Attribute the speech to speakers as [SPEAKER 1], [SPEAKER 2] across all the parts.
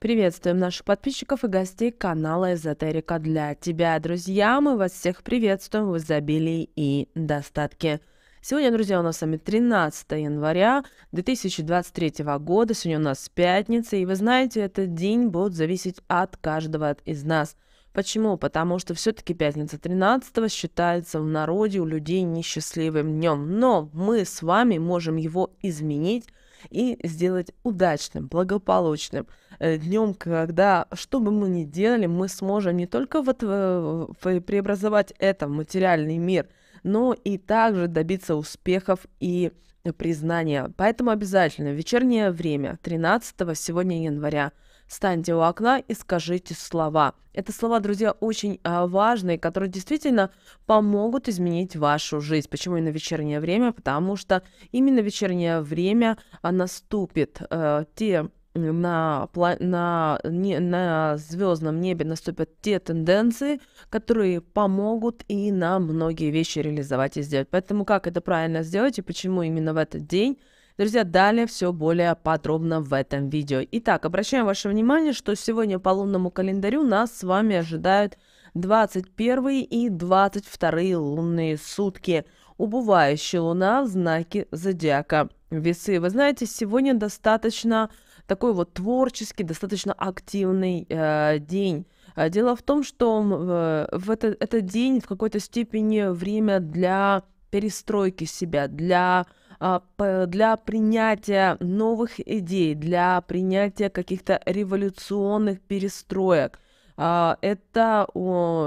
[SPEAKER 1] Приветствуем наших подписчиков и гостей канала «Эзотерика для тебя». Друзья, мы вас всех приветствуем в изобилии и достатке. Сегодня, друзья, у нас с вами 13 января 2023 года. Сегодня у нас пятница, и вы знаете, этот день будет зависеть от каждого из нас – Почему? Потому что все-таки пятница 13 считается в народе у людей несчастливым днем. Но мы с вами можем его изменить и сделать удачным, благополучным э, днем, когда, что бы мы ни делали, мы сможем не только вот э, э, преобразовать это в материальный мир, но и также добиться успехов и успехов признания. Поэтому обязательно в вечернее время, 13 сегодня января, встаньте у окна и скажите слова. Это слова, друзья, очень а, важные, которые действительно помогут изменить вашу жизнь. Почему именно вечернее время? Потому что именно вечернее время наступит э, те на, на, не, на звездном небе наступят те тенденции, которые помогут и нам многие вещи реализовать и сделать. Поэтому как это правильно сделать и почему именно в этот день? Друзья, далее все более подробно в этом видео. Итак, обращаем ваше внимание, что сегодня по лунному календарю нас с вами ожидают 21 и 22 лунные сутки. Убывающая луна в знаке зодиака. Весы, вы знаете, сегодня достаточно такой вот творческий, достаточно активный э, день. Э, дело в том, что в этот, этот день в какой-то степени время для перестройки себя, для а, для принятия новых идей, для принятия каких-то революционных перестроек. А, это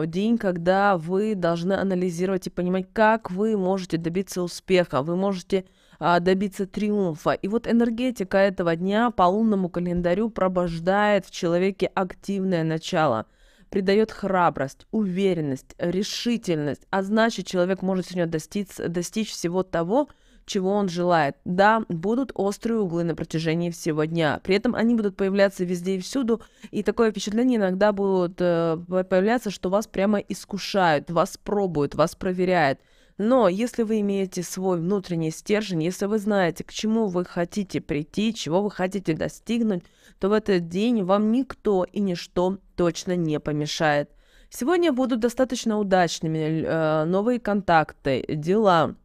[SPEAKER 1] день, когда вы должны анализировать и понимать, как вы можете добиться успеха. Вы можете а, добиться триумфа. И вот энергетика этого дня по лунному календарю пробуждает в человеке активное начало – придает храбрость, уверенность, решительность, а значит человек может сегодня достичь, достичь всего того, чего он желает. Да, будут острые углы на протяжении всего дня. При этом они будут появляться везде и всюду. И такое впечатление иногда будут э, появляться, что вас прямо искушают, вас пробуют, вас проверяют. Но если вы имеете свой внутренний стержень, если вы знаете, к чему вы хотите прийти, чего вы хотите достигнуть, то в этот день вам никто и ничто точно не помешает. Сегодня будут достаточно удачными э, новые контакты, дела.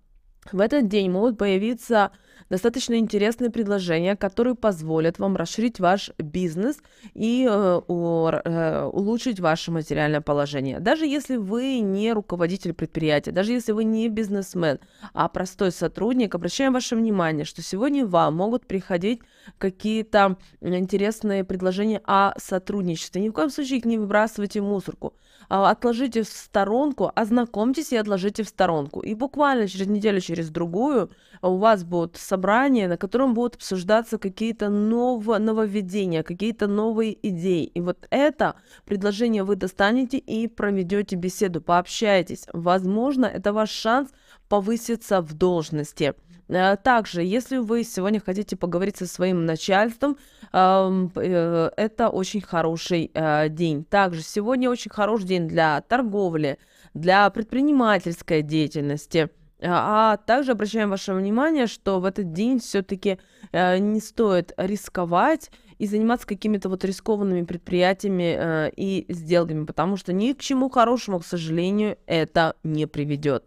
[SPEAKER 1] В этот день могут появиться достаточно интересные предложения, которые позволят вам расширить ваш бизнес и э, у, э, улучшить ваше материальное положение. Даже если вы не руководитель предприятия, даже если вы не бизнесмен, а простой сотрудник, обращаем ваше внимание, что сегодня вам могут приходить какие-то интересные предложения о сотрудничестве. Ни в коем случае их не выбрасывайте в мусорку. А, отложите в сторонку, ознакомьтесь и отложите в сторонку. И буквально через неделю, через другую а, у вас будет собрание, на котором будут обсуждаться какие-то ново- нововведения, какие-то новые идеи. И вот это предложение вы достанете и проведете беседу, пообщаетесь. Возможно, это ваш шанс повыситься в должности. Э, также, если вы сегодня хотите поговорить со своим начальством, э, это очень хороший э, день. Также сегодня очень хороший день для торговли, для предпринимательской деятельности. А также обращаем ваше внимание, что в этот день все-таки не стоит рисковать и заниматься какими-то вот рискованными предприятиями и сделками, потому что ни к чему хорошему, к сожалению, это не приведет.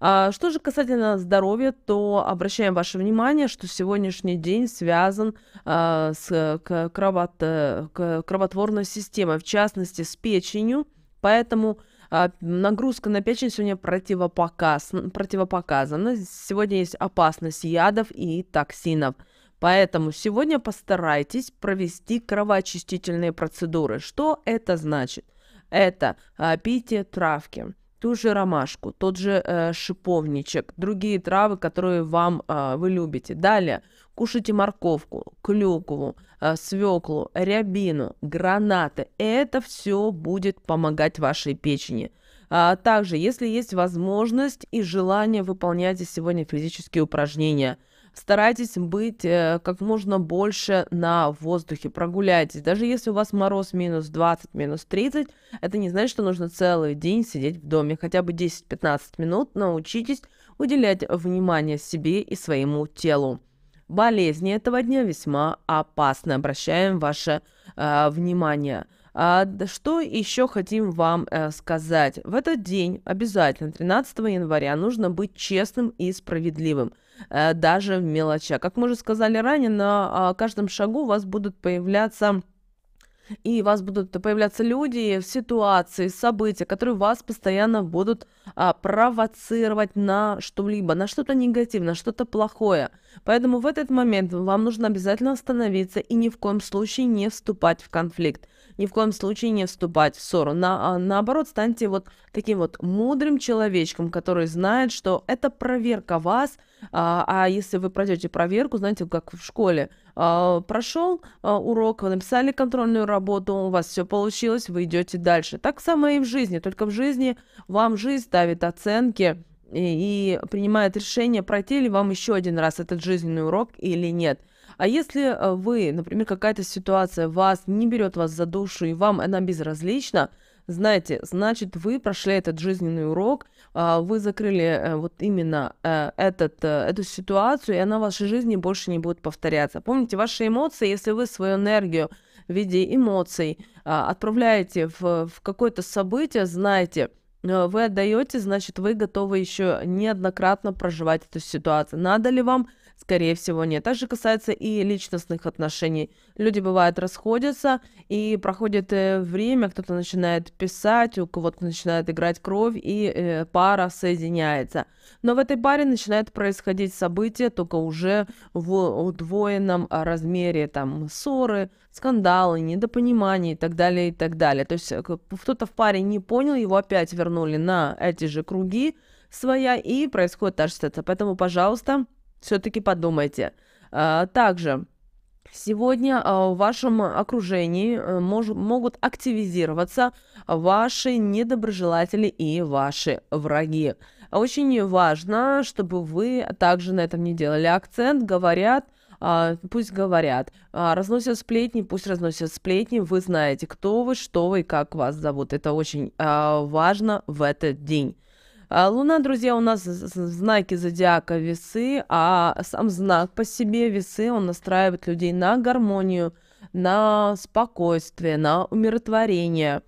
[SPEAKER 1] А, что же касательно здоровья, то обращаем ваше внимание, что сегодняшний день связан а, с кровот, э, кровотворной системой, в частности с печенью, поэтому а, нагрузка на печень сегодня противопоказ, противопоказана. Сегодня есть опасность ядов и токсинов. Поэтому сегодня постарайтесь провести кровоочистительные процедуры. Что это значит? Это а, питие травки ту же ромашку, тот же э, шиповничек, другие травы, которые вам э, вы любите. Далее кушайте морковку, клюкву, э, свеклу, рябину, гранаты. Это все будет помогать вашей печени. А также, если есть возможность и желание, выполняйте сегодня физические упражнения старайтесь быть э, как можно больше на воздухе, прогуляйтесь. Даже если у вас мороз минус 20, минус 30, это не значит, что нужно целый день сидеть в доме. Хотя бы 10-15 минут научитесь уделять внимание себе и своему телу. Болезни этого дня весьма опасны. Обращаем ваше э, внимание. А, что еще хотим вам э, сказать? В этот день обязательно, 13 января, нужно быть честным и справедливым. Э, даже в мелочах. Как мы уже сказали ранее, на а, каждом шагу у вас будут появляться и у вас будут появляться люди, ситуации, события, которые вас постоянно будут а, провоцировать на что-либо, на что-то негативное, что-то плохое. Поэтому в этот момент вам нужно обязательно остановиться и ни в коем случае не вступать в конфликт ни в коем случае не вступать в ссору. На, а, наоборот, станьте вот таким вот мудрым человечком, который знает, что это проверка вас, а, а если вы пройдете проверку, знаете, как в школе, а, прошел а, урок, вы написали контрольную работу, у вас все получилось, вы идете дальше. Так самое и в жизни, только в жизни вам жизнь ставит оценки, и принимает решение, пройти ли вам еще один раз этот жизненный урок или нет. А если э, вы, например, какая-то ситуация вас не берет вас за душу и вам она безразлична, знаете, значит, вы прошли этот жизненный урок, а, вы закрыли э, вот именно э, этот, эту ситуацию, и она в вашей жизни больше не будет повторяться. Помните, ваши эмоции, если вы свою энергию в виде эмоций а, отправляете в, в какое-то событие, знаете, Э, вы отдаете, значит, вы готовы еще неоднократно проживать эту ситуацию. Надо ли вам скорее всего, нет. Также касается и личностных отношений. Люди, бывают расходятся, и проходит э, время, кто-то начинает писать, у кого-то начинает играть кровь, и э, пара соединяется. Но в этой паре начинают происходить события только уже в удвоенном а, размере, там, ссоры, скандалы, недопонимания и так далее, и так далее. То есть э, кто-то в паре не понял, его опять вернули на эти же круги своя, и происходит та же ситуация. Поэтому, пожалуйста, все-таки подумайте. А, также сегодня а, в вашем окружении э, мож, могут активизироваться ваши недоброжелатели и ваши враги. Очень важно, чтобы вы также на этом не делали акцент, говорят, а, пусть говорят, разносят сплетни, пусть разносят сплетни, вы знаете, кто вы, что вы и как вас зовут. Это очень важно в этот день. А, луна, друзья, у нас знаки зодиака весы, а сам знак по себе весы, он настраивает людей на гармонию, на спокойствие, на умиротворение.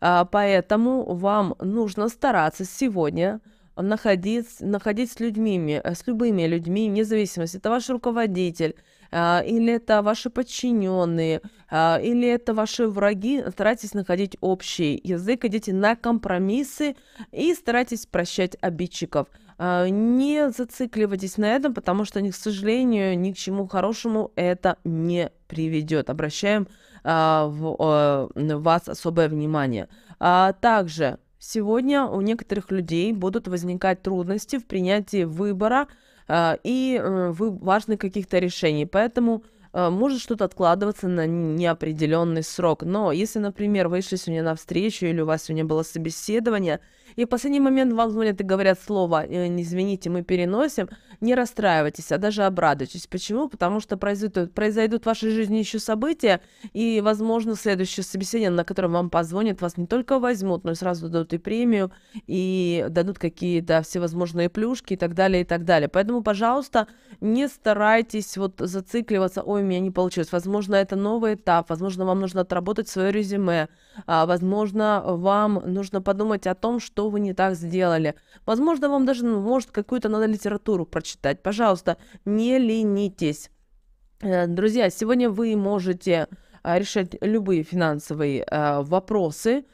[SPEAKER 1] А, поэтому вам нужно стараться сегодня находить, находить с людьми, э, с любыми людьми, вне зависимости, это ваш руководитель, а, или это ваши подчиненные, а, или это ваши враги, старайтесь находить общий язык, идите на компромиссы и старайтесь прощать обидчиков. А, не зацикливайтесь на этом, потому что, к сожалению, ни к чему хорошему это не приведет. Обращаем в вас особое внимание. Также Сегодня у некоторых людей будут возникать трудности в принятии выбора а, и э, вы важны каких-то решений. Поэтому а, может что-то откладываться на неопределенный срок. Но если, например, вы шли сегодня на встречу или у вас сегодня было собеседование – и в последний момент вам звонят и говорят слово э, «извините, мы переносим», не расстраивайтесь, а даже обрадуйтесь. Почему? Потому что произойдут, произойдут в вашей жизни еще события, и, возможно, следующее собеседование, на котором вам позвонят, вас не только возьмут, но и сразу дадут и премию, и дадут какие-то всевозможные плюшки и так далее, и так далее. Поэтому, пожалуйста, не старайтесь вот зацикливаться, ой, у меня не получилось. Возможно, это новый этап, возможно, вам нужно отработать свое резюме, а, возможно, вам нужно подумать о том, что вы не так сделали. Возможно, вам даже, ну, может, какую-то надо литературу прочитать. Пожалуйста, не ленитесь. Э, друзья, сегодня вы можете а, решать любые финансовые э, вопросы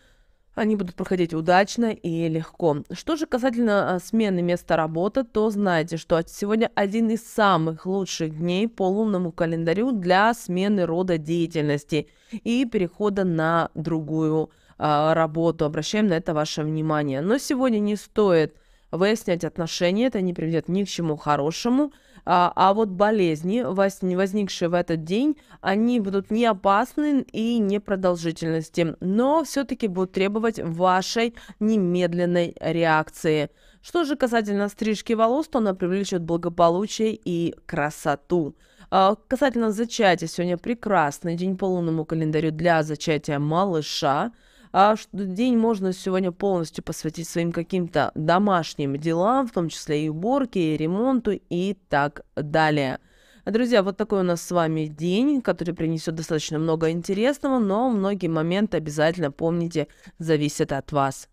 [SPEAKER 1] они будут проходить удачно и легко. Что же касательно а, смены места работы, то знайте, что сегодня один из самых лучших дней по лунному календарю для смены рода деятельности и перехода на другую а, работу. Обращаем на это ваше внимание. Но сегодня не стоит выяснять отношения, это не приведет ни к чему хорошему. А, а вот болезни, возникшие в этот день, они будут не опасны и не продолжительности, но все-таки будут требовать вашей немедленной реакции. Что же касательно стрижки волос, то она привлечет благополучие и красоту. А, касательно зачатия, сегодня прекрасный день по лунному календарю для зачатия малыша а, что день можно сегодня полностью посвятить своим каким-то домашним делам, в том числе и уборке, и ремонту и так далее. Друзья, вот такой у нас с вами день, который принесет достаточно много интересного, но многие моменты обязательно помните, зависят от вас.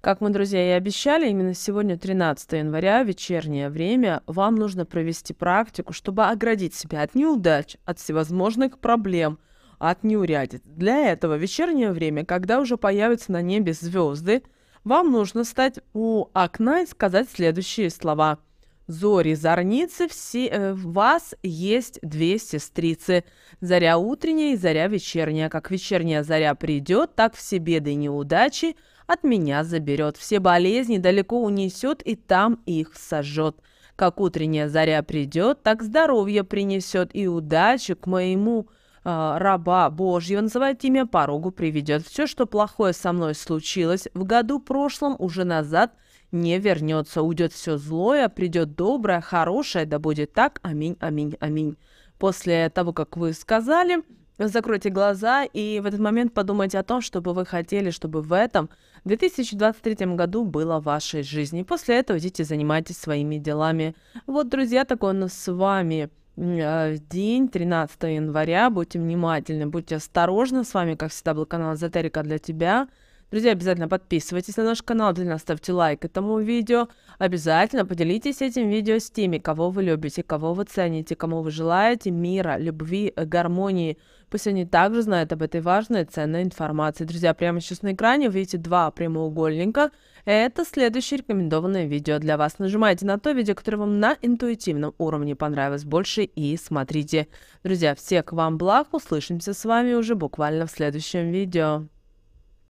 [SPEAKER 1] Как мы, друзья, и обещали, именно сегодня, 13 января, вечернее время, вам нужно провести практику, чтобы оградить себя от неудач, от всевозможных проблем – от неурядиц. Для этого в вечернее время, когда уже появятся на небе звезды, вам нужно стать у окна и сказать следующие слова. «Зори зорницы, все, э, в вас есть две сестрицы. Заря утренняя и заря вечерняя. Как вечерняя заря придет, так все беды и неудачи от меня заберет. Все болезни далеко унесет и там их сожжет». Как утренняя заря придет, так здоровье принесет и удачу к моему Э, раба Божьего, называют имя порогу приведет. Все, что плохое со мной случилось в году прошлом, уже назад не вернется. Уйдет все злое, придет доброе, хорошее, да будет так. Аминь, аминь, аминь. После того, как вы сказали, закройте глаза и в этот момент подумайте о том, чтобы вы хотели, чтобы в этом 2023 году было в вашей жизни. После этого идите занимайтесь своими делами. Вот, друзья, такой у нас с вами а, день, 13 января. Будьте внимательны, будьте осторожны. С вами, как всегда, был канал Эзотерика для тебя. Друзья, обязательно подписывайтесь на наш канал, обязательно ставьте лайк этому видео. Обязательно поделитесь этим видео с теми, кого вы любите, кого вы цените, кому вы желаете мира, любви, гармонии. Пусть они также знают об этой важной и ценной информации. Друзья, прямо сейчас на экране вы видите два прямоугольника. Это следующее рекомендованное видео для вас. Нажимайте на то видео, которое вам на интуитивном уровне понравилось больше и смотрите. Друзья, всех вам благ. Услышимся с вами уже буквально в следующем видео.